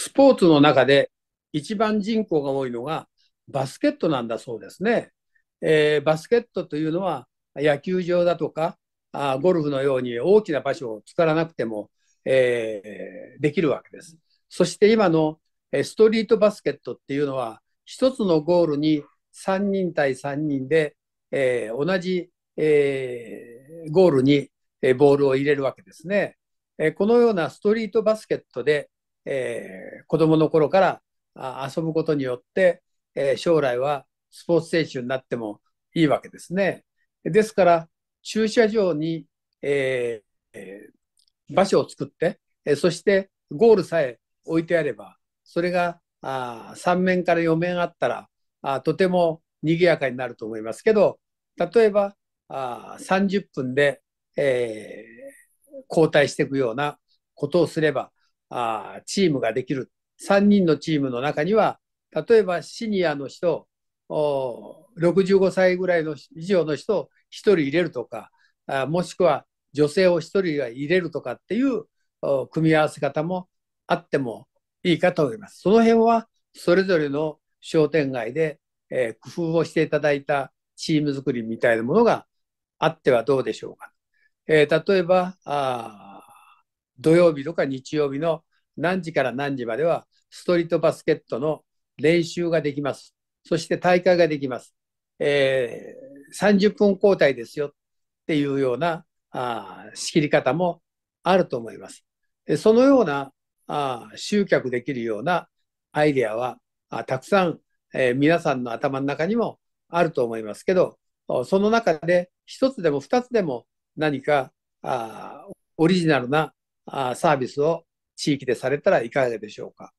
スポーツの中で一番人口が多いのがバスケットなんだそうですね。えー、バスケットというのは野球場だとかあゴルフのように大きな場所を作らなくても、えー、できるわけです。そして今のストリートバスケットっていうのは1つのゴールに3人対3人で、えー、同じ、えー、ゴールにボールを入れるわけですね。このようなストリートバスケットでえー、子供の頃から遊ぶことによって、えー、将来はスポーツ選手になってもいいわけですね。ですから、駐車場に、えー、場所を作って、えそしてゴールさえ置いてあれば、それがあ3面から4面あったら、あとても賑やかになると思いますけど、例えばあ30分で、えー、交代していくようなことをすれば、あチームができる。3人のチームの中には、例えばシニアの人、65歳ぐらいの以上の人を1人入れるとか、あもしくは女性を1人入れるとかっていう組み合わせ方もあってもいいかと思います。その辺はそれぞれの商店街で、えー、工夫をしていただいたチーム作りみたいなものがあってはどうでしょうか。えー、例えば土曜日とか日曜日の何時から何時まではストリートバスケットの練習ができます。そして大会ができます。えー、30分交代ですよっていうようなあ仕切り方もあると思います。そのようなあ集客できるようなアイデアはあたくさん、えー、皆さんの頭の中にもあると思いますけど、その中で一つでも二つでも何かあオリジナルなサービスを地域でされたらいかがでしょうか。